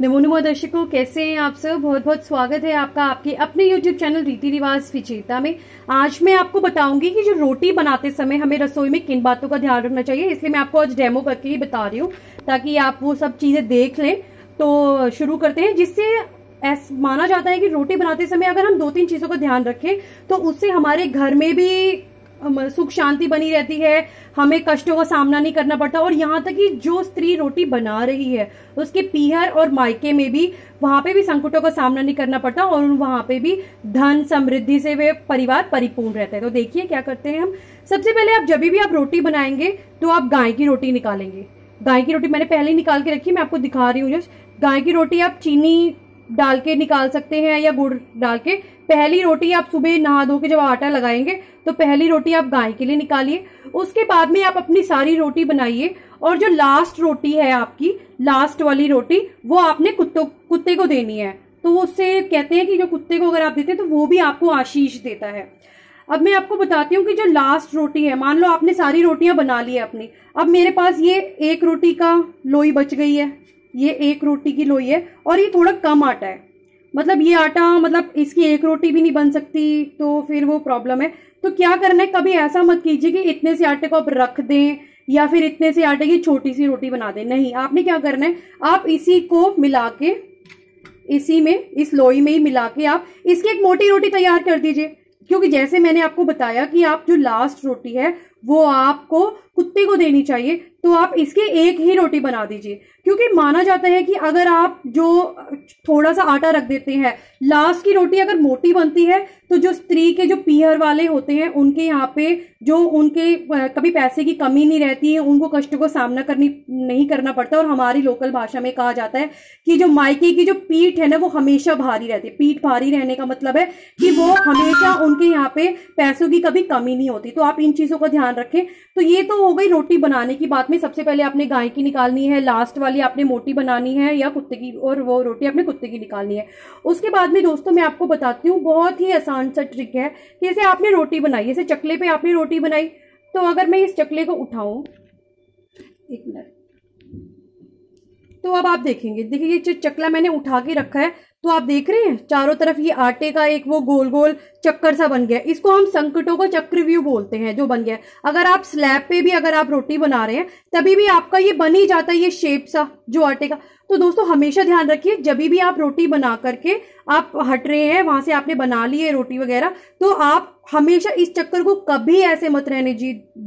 नमो नमो दर्शकों कैसे हैं आप सब बहुत बहुत स्वागत है आपका आपके अपने YouTube चैनल रीति रिवाज विचेता में आज मैं आपको बताऊंगी कि जो रोटी बनाते समय हमें रसोई में किन बातों का ध्यान रखना चाहिए इसलिए मैं आपको आज डेमो करके ही बता रही हूँ ताकि आप वो सब चीजें देख लें तो शुरू करते हैं जिससे माना जाता है कि रोटी बनाते समय अगर हम दो तीन चीजों का ध्यान रखें तो उससे हमारे घर में भी सुख शांति बनी रहती है हमें कष्टों का सामना नहीं करना पड़ता और यहाँ तक कि जो स्त्री रोटी बना रही है उसके पीहर और मायके में भी वहां पे भी संकटों का सामना नहीं करना पड़ता और वहां पे भी धन समृद्धि से वे परिवार परिपूर्ण रहते हैं तो देखिए क्या करते हैं हम सबसे पहले आप जब भी आप रोटी बनाएंगे तो आप गाय की रोटी निकालेंगे गाय की रोटी मैंने पहले ही निकाल के रखी मैं आपको दिखा रही हूँ जस्ट गाय की रोटी आप चीनी डाल के निकाल सकते हैं या गुड़ डाल के पहली रोटी आप सुबह नहा धो के जब आटा लगाएंगे तो पहली रोटी आप गाय के लिए निकालिए उसके बाद में आप अपनी सारी रोटी बनाइए और जो लास्ट रोटी है आपकी लास्ट वाली रोटी वो आपने कुत्तों कुत्ते को देनी है तो वो उससे कहते हैं कि जो कुत्ते को अगर आप देते हैं तो वो भी आपको आशीष देता है अब मैं आपको बताती हूँ कि जो लास्ट रोटी है मान लो आपने सारी रोटियां बना ली है अपनी अब मेरे पास ये एक रोटी का लोई बच गई है ये एक रोटी की लोई है और ये थोड़ा कम आटा है मतलब ये आटा मतलब इसकी एक रोटी भी नहीं बन सकती तो फिर वो प्रॉब्लम है तो क्या करना है कभी ऐसा मत कीजिए कि इतने से आटे को आप रख दें या फिर इतने से आटे की छोटी सी रोटी बना दें नहीं आपने क्या करना है आप इसी को मिला के इसी में इस लोई में ही मिला के आप इसकी एक मोटी रोटी तैयार कर दीजिए क्योंकि जैसे मैंने आपको बताया कि आप जो लास्ट रोटी है वो आपको कुत्ते को देनी चाहिए तो आप इसके एक ही रोटी बना दीजिए क्योंकि माना जाता है कि अगर आप जो थोड़ा सा आटा रख देते हैं लास्ट की रोटी अगर मोटी बनती है तो जो स्त्री के जो पीहर वाले होते हैं उनके यहाँ पे जो उनके कभी पैसे की कमी नहीं रहती है उनको कष्ट को सामना करनी नहीं करना पड़ता और हमारी लोकल भाषा में कहा जाता है कि जो मायके की जो पीठ है ना वो हमेशा भारी रहती है पीठ भारी रहने का मतलब है कि वो हमेशा उनके यहाँ पे पैसों की कभी कमी नहीं होती तो आप इन चीज़ों का ध्यान ध्यान रखें तो ये तो हो गई रोटी बनाने की बात में सबसे पहले आपने गाय की निकालनी है लास्ट वाली आपने मोटी बनानी है या कुत्ते की और वो रोटी आपने कुत्ते की निकालनी है उसके बाद में दोस्तों मैं आपको बताती हूँ बहुत ही आसान सा ट्रिक है जैसे आपने रोटी बनाई जैसे चकले पर आपने रोटी बनाई तो अगर मैं इस चकले को उठाऊँ एक मिनट तो अब आप देखेंगे देखिए ये चकला मैंने उठा के रखा है तो आप देख रहे हैं चारों तरफ ये आटे का एक वो गोल गोल चक्कर सा बन गया इसको हम संकटों का चक्रव्यूह बोलते हैं जो बन गया अगर आप स्लैब पे भी अगर आप रोटी बना रहे हैं तभी भी आपका ये बन ही जाता है ये शेप सा जो आटे का तो दोस्तों हमेशा ध्यान रखिए जब भी आप रोटी बना करके आप हट रहे हैं वहां से आपने बना ली है रोटी वगैरह तो आप हमेशा इस चक्कर को कभी ऐसे मत रहने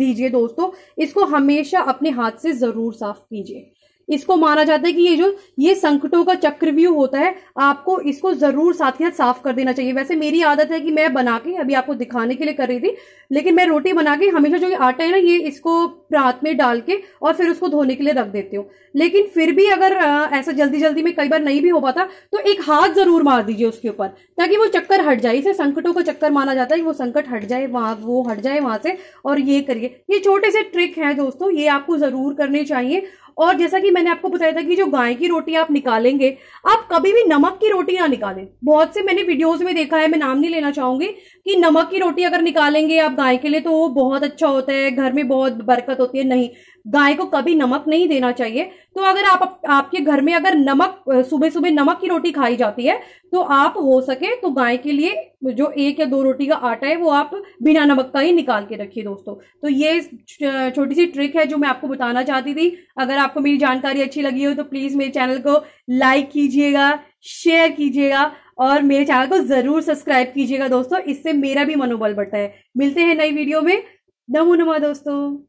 दीजिए दोस्तों इसको हमेशा अपने हाथ से जरूर साफ कीजिए इसको माना जाता है कि ये जो ये संकटों का चक्रव्यूह होता है आपको इसको जरूर साथ ही साथ साफ कर देना चाहिए वैसे मेरी आदत है कि मैं बना के अभी आपको दिखाने के लिए कर रही थी लेकिन मैं रोटी बना के हमेशा जो ये आटा है ना ये इसको प्रात में डाल के और फिर उसको धोने के लिए रख देती हूँ लेकिन फिर भी अगर ऐसा जल्दी जल्दी में कई बार नहीं भी हो पाता तो एक हाथ जरूर मार दीजिए उसके ऊपर ताकि वो चक्कर हट जाए इसे संकटों का चक्कर माना जाता है कि वो संकट हट जाए वहां वो हट जाए वहां से और ये करिए ये छोटे से ट्रिक है दोस्तों ये आपको जरूर करने चाहिए और जैसा कि मैंने आपको बताया था कि जो गाय की रोटी आप निकालेंगे आप कभी भी नमक की रोटी ना निकालें बहुत से मैंने वीडियोस में देखा है मैं नाम नहीं लेना चाहूंगी कि नमक की रोटी अगर निकालेंगे आप गाय के लिए तो वो बहुत अच्छा होता है घर में बहुत बरकत होती है नहीं गाय को कभी नमक नहीं देना चाहिए तो अगर आप, आप आपके घर में अगर नमक सुबह सुबह नमक की रोटी खाई जाती है तो आप हो सके तो गाय के लिए जो एक या दो रोटी का आटा है वो आप बिना नमक का ही निकाल के रखिए दोस्तों तो ये छोटी सी ट्रिक है जो मैं आपको बताना चाहती थी अगर आपको मेरी जानकारी अच्छी लगी हो तो प्लीज़ मेरे चैनल को लाइक कीजिएगा शेयर कीजिएगा और मेरे चैनल को ज़रूर सब्सक्राइब कीजिएगा दोस्तों इससे मेरा भी मनोबल बढ़ता है मिलते हैं नई वीडियो में नमो नमा दोस्तों